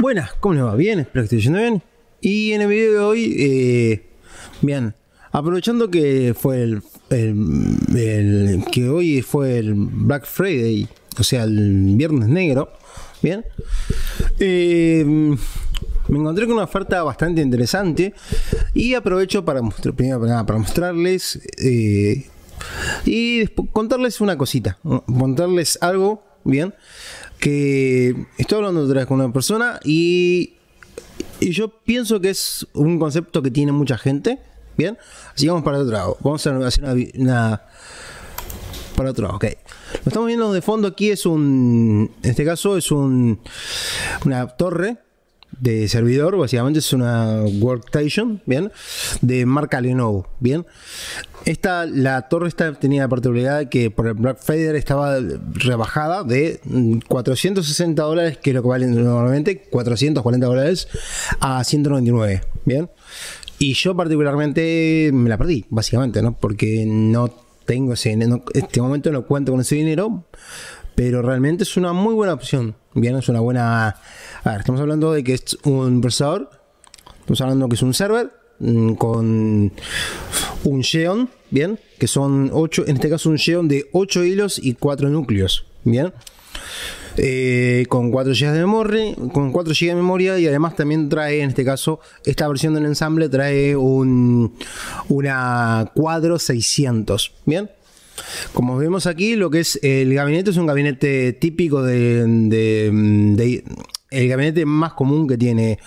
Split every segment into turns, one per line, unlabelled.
Buenas, ¿cómo les va? Bien, espero que yendo bien. Y en el video de hoy, eh, bien, aprovechando que fue el, que hoy fue el Black Friday, o sea, el viernes negro, bien, eh, me encontré con una oferta bastante interesante y aprovecho para, para mostrarles eh, y contarles una cosita, contarles algo, bien que estoy hablando otra vez con una persona y, yo pienso que es un concepto que tiene mucha gente. Bien, así vamos para otro lado. Vamos a hacer una, una para otro lado. Ok, lo estamos viendo de fondo aquí. Es un, en este caso, es un, una torre de servidor, básicamente es una workstation, ¿bien? De marca Lenovo, ¿bien? Esta, la torre esta tenía la particularidad que por el Black Friday estaba rebajada de 460 dólares, que lo que valen normalmente, 440 dólares, a 199, ¿bien? Y yo particularmente me la perdí, básicamente, ¿no? Porque no tengo ese en este momento no cuento con ese dinero, pero realmente es una muy buena opción. Bien, es una buena. A ver, estamos hablando de que es un procesador, estamos hablando que es un server mm, con un Xeon, bien, que son 8, en este caso un Xeon de 8 hilos y 4 núcleos, bien. Eh, con 4 GB de memoria, con 4 GB de memoria y además también trae en este caso esta versión del ensamble trae un una 4600, 600, bien. Como vemos aquí, lo que es el gabinete es un gabinete típico de, el gabinete más común que tiene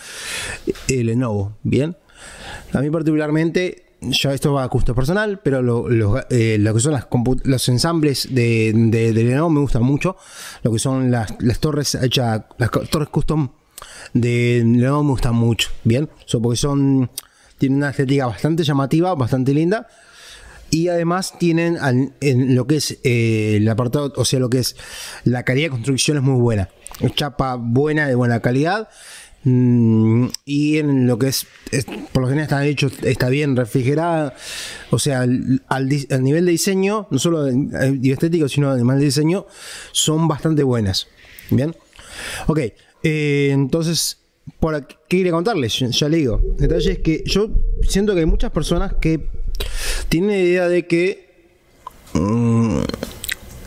el Lenovo, ¿bien? A mí particularmente, ya esto va a gusto personal, pero lo, eh, que son los ensambles de, Lenovo me gustan mucho, lo que son las, torres hechas, las torres custom de Lenovo me gustan mucho, ¿bien? porque son, tienen una estética bastante llamativa, bastante linda, y además tienen en lo que es eh, el apartado, o sea, lo que es la calidad de construcción es muy buena. Chapa buena, de buena calidad. Mm, y en lo que es, por lo general está hecho, está bien refrigerada. O sea, al, nivel de diseño, no solo eh, de estético, sino además de diseño, son bastante buenas. Bien. Ok, eh, entonces por ¿Qué quería contarles? Ya, le digo. Detalle es que yo siento que hay muchas personas que tiene idea de que. Mm,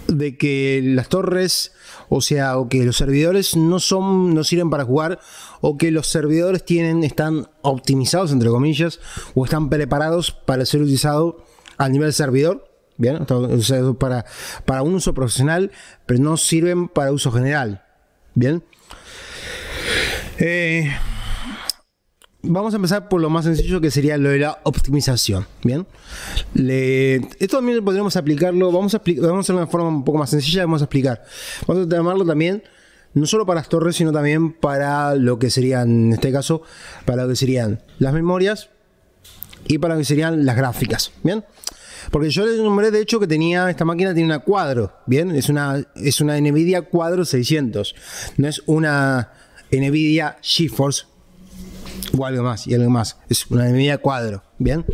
de que las torres. O sea, o que los servidores no son. no sirven para jugar. O que los servidores tienen. están optimizados, entre comillas. O están preparados para ser utilizados a nivel servidor. Bien, o sea, para, para un uso profesional, pero no sirven para uso general. Bien. Eh, Vamos a empezar por lo más sencillo que sería lo de la optimización. Bien, esto también podríamos aplicarlo. Vamos a, vamos a hacerlo de forma un poco más sencilla. Vamos a explicar. Vamos a llamarlo también no solo para las torres, sino también para lo que serían, en este caso, para lo que serían las memorias y para lo que serían las gráficas. Bien, porque yo les nombré de hecho que tenía esta máquina tiene una cuadro. Bien, es una, es una Nvidia cuadro 600, no es una Nvidia GeForce o algo más, y algo más. Es una medida cuadro, ¿bien?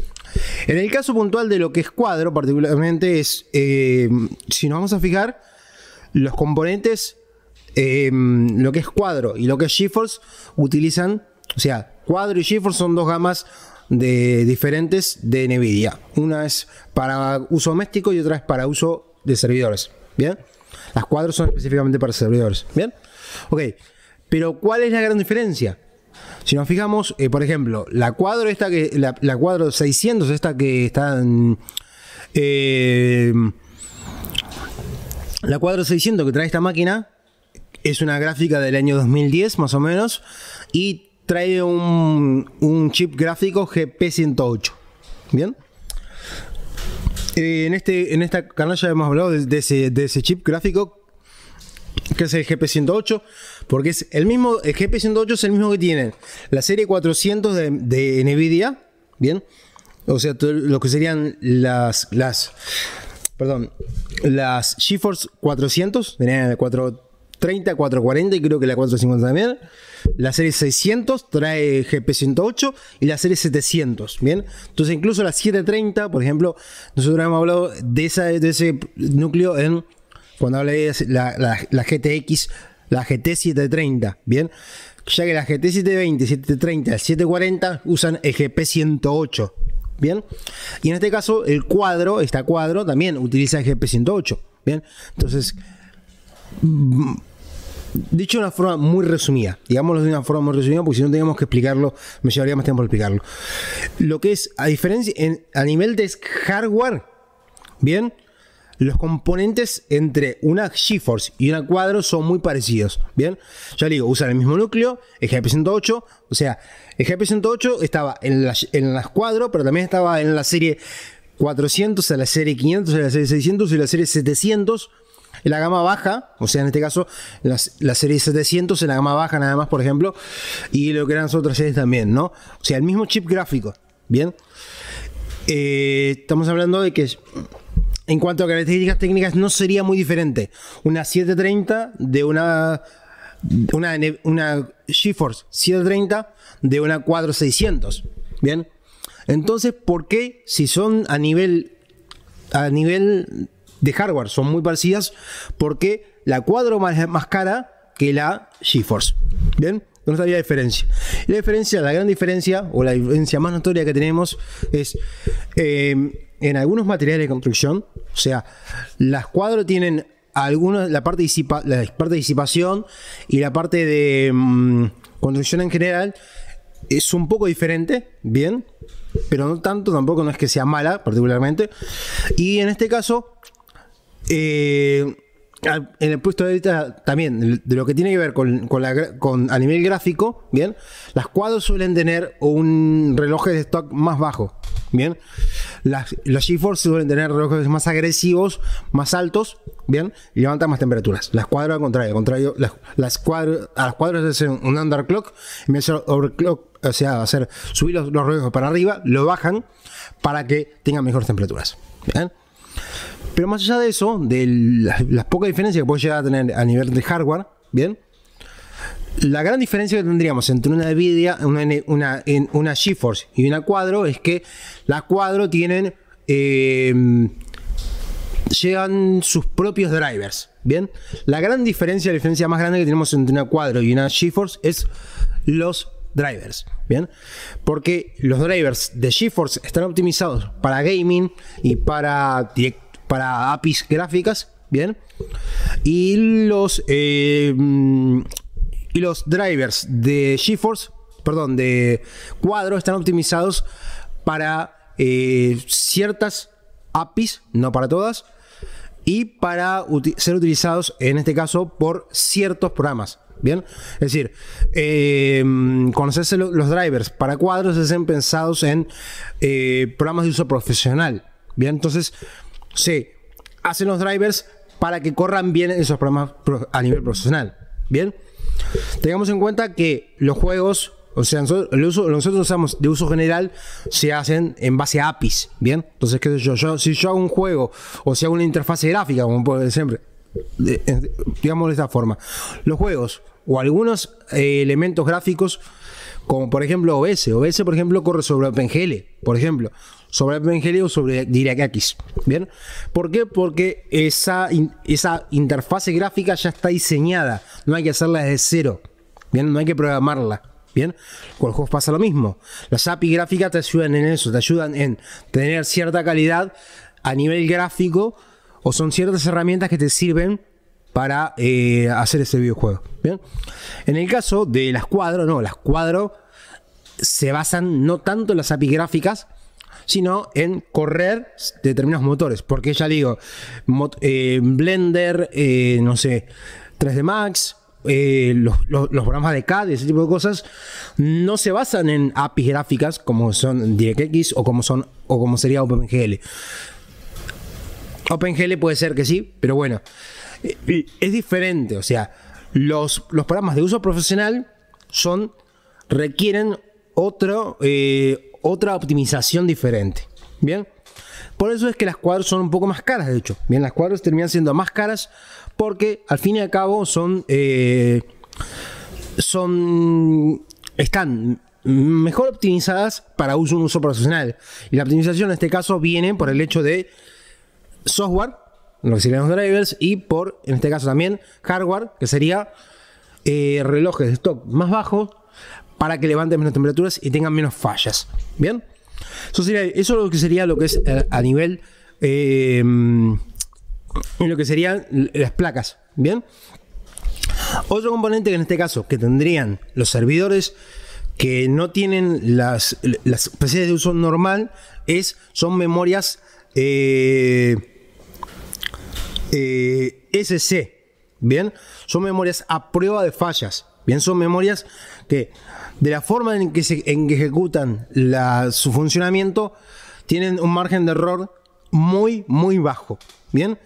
En el caso puntual de lo que es cuadro, particularmente, es, eh, si nos vamos a fijar, los componentes, eh, lo que es cuadro y lo que es GeForce, utilizan, o sea, cuadro y GeForce son dos gamas de diferentes de Nvidia. Una es para uso doméstico y otra es para uso de servidores. ¿Bien? Las cuadros son específicamente para servidores. ¿Bien? Ok. Pero ¿cuál es la gran diferencia? Si nos fijamos, eh, por ejemplo, la cuadro esta que. La, cuadro 600, esta que está. Eh, la cuadro 600 que trae esta máquina es una gráfica del año 2010, más o menos. Y trae un, chip gráfico GP108. Bien. Eh, en, este, en esta canal ya hemos hablado de, ese, de ese chip gráfico que es el GP108 porque es el mismo, eh, GP108 es el mismo que tiene la serie 400 de, Nvidia, ¿bien? O sea, lo que serían las, las, perdón, las GeForce 400, tenían 430, 440 y creo que la 450 también. La serie 600 trae GP108 y la serie 700, ¿bien? Entonces incluso la 730, por ejemplo, nosotros hemos hablado de, esa, ese núcleo en cuando hablé de la, la GTX la GT730, ¿bien? Ya que la GT720, 730, 740 usan el GP108, ¿bien? Y en este caso el cuadro, esta cuadro también utiliza el GP108, ¿bien? Entonces, mm, dicho de una forma muy resumida, digámoslo de una forma muy resumida, porque si no teníamos que explicarlo, me llevaría más tiempo explicarlo. Lo que es, a diferencia, a nivel de hardware, ¿bien? los componentes entre una GeForce y una Quadro son muy parecidos. Bien, ya digo, usan el mismo núcleo, el GP108. O sea, el GP108 estaba en las en Quadro, pero también estaba en la serie 400, en la serie 500, en la serie 600 y la serie 700. En la gama baja, o sea, en este caso, la, serie 700 en la gama baja, nada más, por ejemplo, y lo que eran las otras series también, ¿no? O sea, el mismo chip gráfico, ¿bien? Eh, estamos hablando de que en cuanto a características técnicas, no sería muy diferente una 730 de una, una, una GeForce 730 de una 4600. Bien, entonces, ¿por qué si son a nivel, a nivel de hardware son muy parecidas? ¿Por qué la 4 más, más cara que la GeForce? Bien. No sabía diferencia. La diferencia, la gran diferencia o la diferencia más notoria que tenemos es eh, en algunos materiales de construcción. O sea, las cuadros tienen algunos, la, parte la parte de disipación y la parte de mm, construcción en general es un poco diferente, bien, pero no tanto, tampoco no es que sea mala particularmente. Y en este caso, eh, en el puesto de vista también, de lo que tiene que ver con, con a nivel gráfico, bien, las cuadros suelen tener un reloj de stock más bajo, bien. Las, los GeForce suelen tener relojes más agresivos, más altos, bien, y levantan más temperaturas. Las cuadras al contrario, contrario, las, a las cuadras hacen un underclock, en vez de hacer overclock, o sea, hacer subir los, relojes para arriba, lo bajan para que tengan mejores temperaturas. Bien. Pero más allá de eso, de las, pocas diferencias que puede llegar a tener a nivel de hardware, bien, la gran diferencia que tendríamos entre una Nvidia, una, una, una GeForce y una Cuadro es que la Cuadro tienen. Em, llegan sus propios drivers. Bien, la gran diferencia, la diferencia más grande que tenemos entre una Cuadro y una GeForce es los drivers. Bien, porque los drivers de GeForce están optimizados para gaming y para, para APIs gráficas. Bien, y los em, y los drivers de GeForce, perdón, de cuadro están optimizados para eh, ciertas APIs, no para todas, y para ser utilizados en este caso por ciertos programas. Bien, es decir, em, conocerse los drivers para cuadros hacen pensados en eh, programas de uso profesional. Bien, entonces se hacen los drivers para que corran bien esos programas a nivel profesional. Bien. Tengamos en cuenta que los juegos, o sea, nosotros, nosotros usamos de uso general, se hacen en base a APIs, ¿bien? Entonces, qué sé yo, yo, si yo hago un juego o si hago una interfase gráfica, como siempre eh, eh, digamos de esta forma, los juegos o algunos eh, elementos gráficos como por ejemplo OBS. OBS, por ejemplo, corre sobre OpenGL, por ejemplo, sobre OpenGL o sobre DirectX. ¿Bien? ¿Por qué? Porque esa, esa interfase gráfica ya está diseñada, no hay que hacerla desde cero, ¿bien? No hay que programarla. Bien, con los juegos pasa lo mismo. Las API gráficas te ayudan en eso, te ayudan en tener cierta calidad a nivel gráfico o son ciertas herramientas que te sirven para eh, hacer ese videojuego. ¿bien? En el caso de las cuadros no, las cuadros se basan no tanto en las API gráficas, sino en correr determinados motores. Porque ya digo, eh, Blender, eh, no sé, 3D Max, los, programas de CAD ese tipo de cosas no se basan en APIs gráficas como son DirectX o como son o como sería OpenGL. OpenGL puede ser que sí, pero bueno, es diferente, o sea, los, programas de uso profesional son, requieren eh, otra optimización diferente. Bien, por eso es que las cuadros son un poco más caras, de hecho. Bien, las cuadros terminan siendo más caras porque al fin y al cabo son, eh, son, están mejor optimizadas para uso, un uso profesional. Y la optimización en este caso viene por el hecho de software lo que serían los drivers, y por, en este caso también, hardware, que sería eh, relojes de stock más bajos para que levanten menos temperaturas y tengan menos fallas. ¿Bien? Eso, sería, eso lo que sería lo que es eh, a nivel... Eh, lo que serían las placas. ¿Bien? Otro componente que en este caso que tendrían los servidores que no tienen las, las de uso normal es, son memorias eh, eh, SC. Bien, son memorias a prueba de fallas. Bien, son memorias que de la forma en que, se, ejecutan su funcionamiento tienen un margen de error muy, muy bajo. Bien,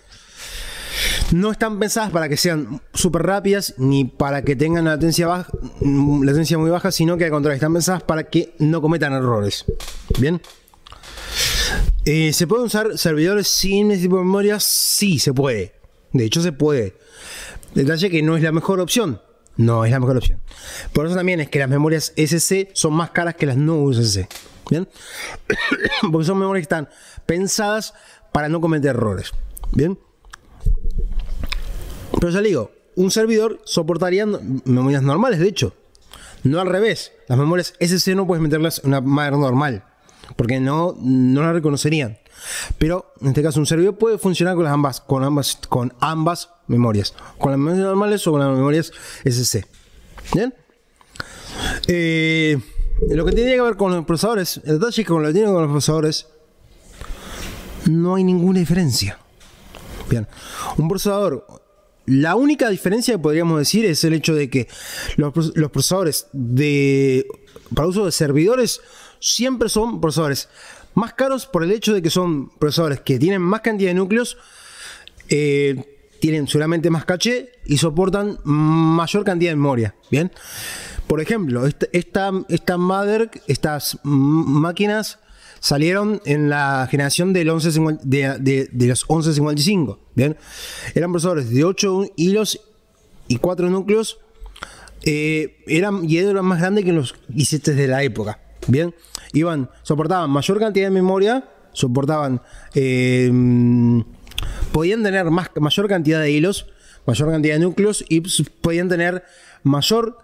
no están pensadas para que sean súper rápidas ni para que tengan latencia, baja, latencia muy baja, sino que al contrario, están pensadas para que no cometan errores. Bien. Eh, ¿Se pueden usar servidores sin ese tipo de memorias? Sí, se puede. De hecho, se puede. Detalle que no es la mejor opción. No es la mejor opción. Por eso también es que las memorias SC son más caras que las no SC. ¿Bien? Porque son memorias que están pensadas para no cometer errores. ¿Bien? Pero ya digo, un servidor soportaría memorias normales, de hecho. No al revés. Las memorias SC no puedes meterlas en una madre normal porque no, la reconocerían. Pero en este caso un servidor puede funcionar con las ambas, con ambas, con ambas memorias, con las memorias normales o con las memorias SC. Bien. Eh, lo que tiene que ver con los procesadores, el detalle es que con lo tiene con los procesadores no hay ninguna diferencia. Bien, un procesador, la única diferencia que podríamos decir es el hecho de que los, procesadores de para uso de servidores siempre son procesadores más caros por el hecho de que son procesadores que tienen más cantidad de núcleos, eh, tienen solamente más caché y soportan mayor cantidad de memoria. Bien, por ejemplo, esta, esta, estas máquinas salieron en la generación del 11, de, de, los 1155. Bien, eran procesadores de 8 hilos y 4 núcleos. Eh, eran y eran más grandes que los 17 de la época. Bien, iban, soportaban mayor cantidad de memoria, soportaban, em, podían tener más, mayor cantidad de hilos, mayor cantidad de núcleos y podían tener mayor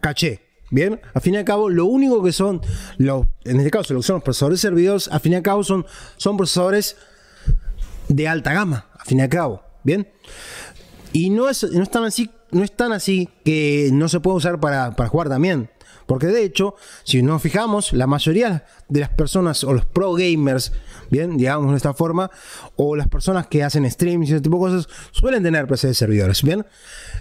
caché. Bien, a fin y al cabo, lo único que son los, en este caso, son los procesadores servidores, a fin y al cabo son, procesadores de alta gama, A fin y al cabo. Bien, y no es, no están tan así, no están así que no se puede usar para, para jugar también. Porque de hecho, si nos fijamos, la mayoría de las personas o los pro gamers, bien, digamos de esta forma, o las personas que hacen streams y ese tipo de cosas, suelen tener PC de servidores, bien.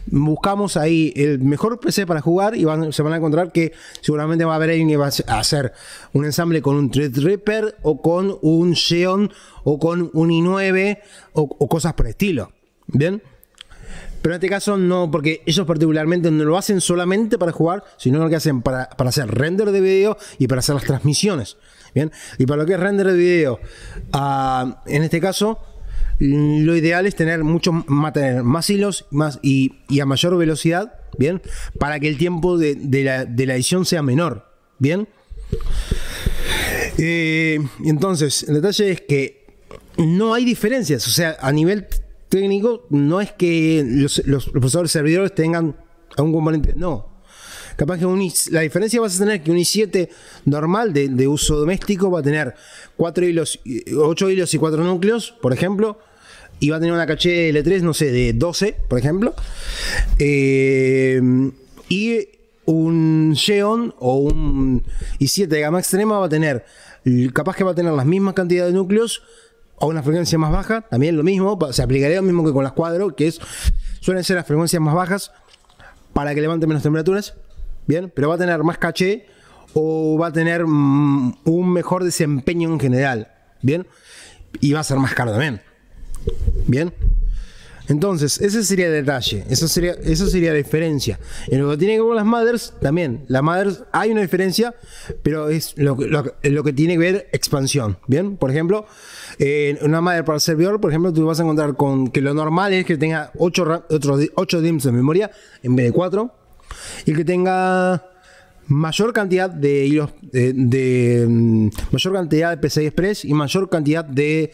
Buscamos ahí el mejor PC para jugar y se van a encontrar que seguramente va a haber alguien que va a hacer un ensamble con un Threadripper o con un Xeon o con un i9 o, o cosas por el estilo, bien. Pero en este caso no, porque ellos particularmente no lo hacen solamente para jugar, sino lo que hacen para, hacer render de video y para hacer las transmisiones. Bien, y para lo que es render de video, ah, en este caso, lo ideal es tener mucho más, más hilos más, y, a mayor velocidad, ¿bien? Para que el tiempo de, la, edición sea menor, ¿bien? Eh, entonces, el detalle es que no hay diferencias, o sea, a nivel técnico no es que los, procesadores servidores tengan algún componente, no. Capaz que un, la diferencia vas a tener que un i7 normal de, uso doméstico va a tener 4 hilos, 8 eh, hilos y 4 núcleos, por ejemplo, y va a tener una caché L3, no sé, de 12, por ejemplo. Eh, y un Xeon o un i7 de gama extrema va a tener, capaz que va a tener las mismas cantidad de núcleos, o una frecuencia más baja, también lo mismo, se aplicaría lo mismo que con las cuadro, que es, suelen ser las frecuencias más bajas para que levante menos temperaturas, bien, pero va a tener más caché o va a tener mm, un mejor desempeño en general, bien, y va a ser más caro también, bien. Entonces, ese sería el detalle, eso sería, eso sería la diferencia. En lo que tiene que ver con las madres también, las mothers hay una diferencia, pero es lo, lo, que tiene que ver expansión. Bien, por ejemplo, en una madre para servidor, por ejemplo, tú vas a encontrar con que lo normal es que tenga 8, otros 8 DIMs de memoria en vez de 4 y que tenga mayor cantidad de hilos de, mm, mayor cantidad de PCI Express y mayor cantidad de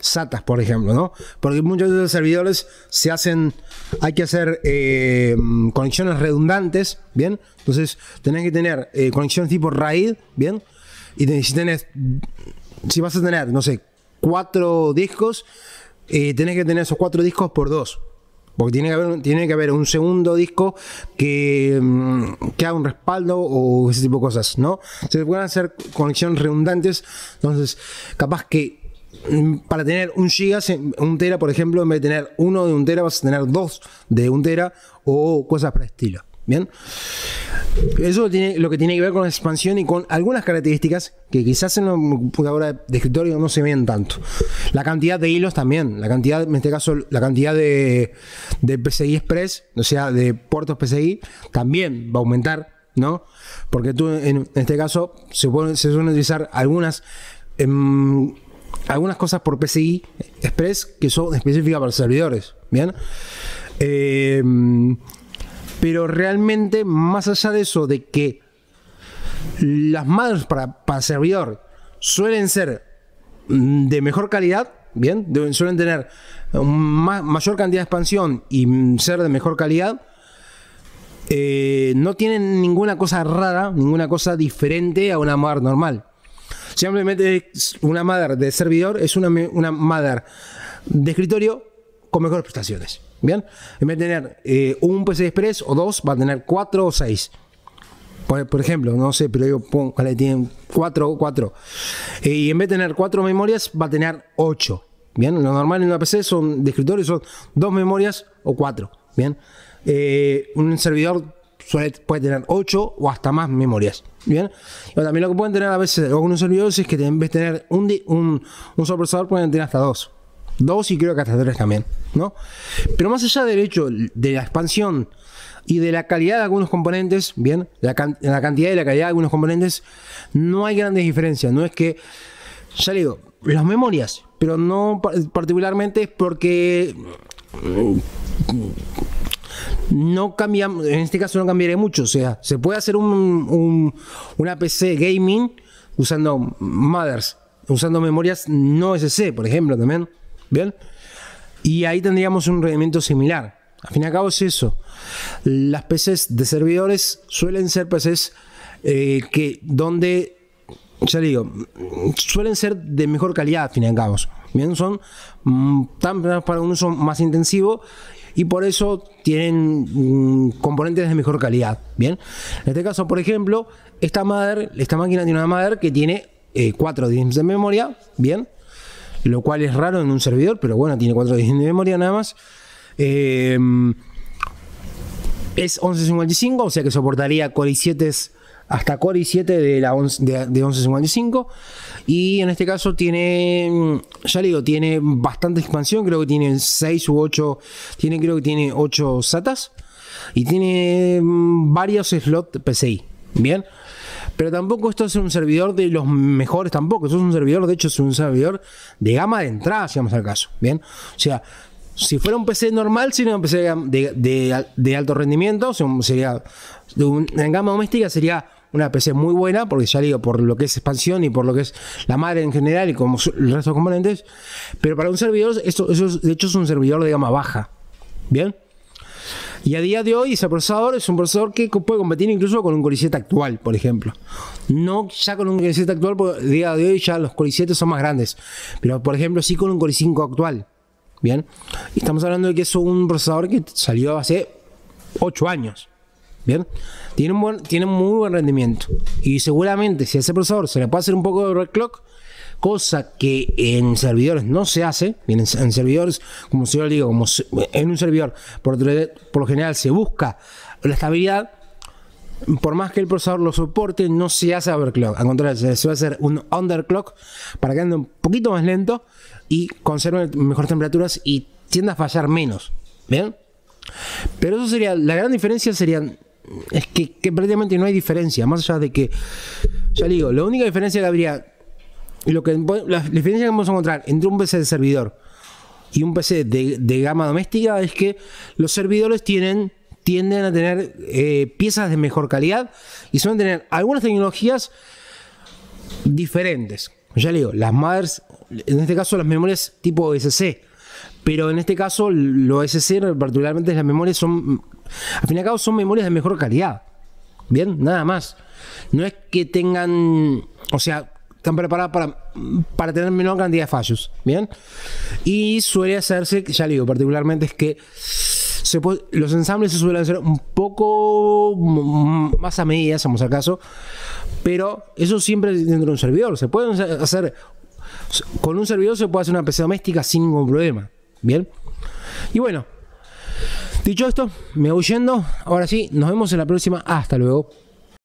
SATAs, por ejemplo, ¿no? Porque muchos de los servidores se hacen, hay que hacer eh, conexiones redundantes, ¿bien? Entonces tenés que tener eh, conexiones tipo RAID, ¿bien? Y si, tenés, si vas a tener, no sé, cuatro discos, eh, tenés que tener esos cuatro discos por dos. Porque tiene que haber, tiene que haber un segundo disco que, mm, que haga un respaldo o ese tipo de cosas, ¿no? Se pueden hacer conexiones redundantes. Entonces, capaz que para tener un giga, un tera, por ejemplo, en vez de tener uno de un tera, vas a tener dos de un tera o cosas para estilo. Bien, eso tiene, lo que tiene que ver con la expansión y con algunas características que quizás en la computadora de escritorio no se ven tanto. La cantidad de hilos también, la cantidad, en este caso, la cantidad de, de PCI Express, o sea, de puertos PCI, también va a aumentar, ¿no? Porque tú, en, este caso, se, se suelen utilizar algunas. Em, algunas cosas por PCI Express que son específicas para servidores. Bien. Em, pero realmente, más allá de eso, de que las madres para, para servidor suelen ser mm, de mejor calidad, bien, suelen tener mayor cantidad de expansión y mm, ser de mejor calidad. Eh, no tienen ninguna cosa rara, ninguna cosa diferente a una madre normal. Simplemente una madre de servidor es una, una madre de escritorio con mejores prestaciones. Bien, en vez de tener eh, un PC Express o dos, va a tener cuatro o seis. Por, ejemplo, no sé, pero yo pongo, le tienen cuatro o cuatro. Eh, y en vez de tener cuatro memorias, va a tener ocho. Bien, lo normal en una PC son de escritorio son dos memorias o cuatro. Bien, eh, un servidor puede tener 8 o hasta más memorias. Bien, pero también lo que pueden tener a veces algunos servidores es que en vez de tener un, un, un procesador, pueden tener hasta dos. Dos y creo que hasta tres también, ¿no? Pero más allá del hecho de la expansión y de la calidad de algunos componentes, bien, la, cantidad y la calidad de algunos componentes, no hay grandes diferencias. No es que, ya digo, las memorias, pero no particularmente es porque no cambiamos, en este caso no cambiaré mucho. O sea, se puede hacer un, una PC gaming usando mothers, usando memorias no SC, por ejemplo, también. ¿Bien? Y ahí tendríamos un rendimiento similar. Al fin y al cabo es eso. Las PCs de servidores suelen ser PCs eh, que donde, ya digo, suelen ser de mejor calidad al fin y al cabo. Bien, son mm, tan para un uso más intensivo y por eso tienen mm, componentes de mejor calidad. Bien, en este caso, por ejemplo, esta esta máquina tiene una madre que tiene 4 eh, DIMs de memoria, bien, lo cual es raro en un servidor, pero bueno, tiene 4 DIMs de memoria nada más. Eh, es 1155, o sea que soportaría Core i7 hasta Core i7 de, la de, 1155. Y en este caso tiene, ya le digo, tiene bastante expansión, creo que tiene 6 u 8, tiene, creo que tiene 8 SATAs. Y tiene mm, varios slots PCI. Bien. Pero tampoco esto es un servidor de los mejores, tampoco. Esto es un servidor, de hecho, es un servidor de gama de entrada, si vamos al caso. Bien. O sea, si fuera un PC normal, sería un PC de, alto rendimiento. Sería de en gama doméstica sería una PC muy buena, porque ya digo, por lo que es expansión y por lo que es la madre en general y como el resto de componentes. Pero para un servidor, esto, eso de hecho es un servidor de gama baja. ¿Bien? Y a día de hoy ese procesador es un procesador que puede competir incluso con un Core 7 actual, por ejemplo. No ya con un Core 7 actual, porque a día de hoy ya los Core 7 son más grandes. Pero por ejemplo sí con un Core 5 actual. Bien. Y estamos hablando de que es un procesador que salió hace 8 años. Bien, tiene un, tiene muy buen rendimiento. Y seguramente, si a ese procesador se le puede hacer un poco de overclock, cosa que en servidores no se hace, bien, en, servidores, como si yo le digo, como en un servidor, por, lo general se busca la estabilidad, por más que el procesador lo soporte, no se hace overclock. Al contrario, se va a hacer un underclock para que ande un poquito más lento y conserve mejores temperaturas y tienda a fallar menos. ¿Bien? Pero eso sería, la gran diferencia serían es que, prácticamente no hay diferencia, más allá de que, ya digo, la única diferencia que habría, lo que, la diferencia que vamos a encontrar entre un PC de servidor y un PC de, gama doméstica es que los servidores tienen tienden a tener eh, piezas de mejor calidad y suelen tener algunas tecnologías diferentes. Ya digo, las madres... en este caso las memorias tipo SC, pero en este caso lo SC particularmente las memorias son al fin y al cabo son memorias de mejor calidad. Bien, nada más. No es que tengan, o sea, están preparadas para, para tener menor cantidad de fallos. Bien. Y suele hacerse, ya le digo, particularmente es que los ensambles se suelen hacer un poco más a medida, somos acaso, pero eso siempre dentro de un servidor. Se pueden hacer con un servidor se puede hacer una PC doméstica sin ningún problema. Bien. Y bueno, Dicho esto, me voy yendo. Ahora sí, nos vemos en la próxima. Hasta luego.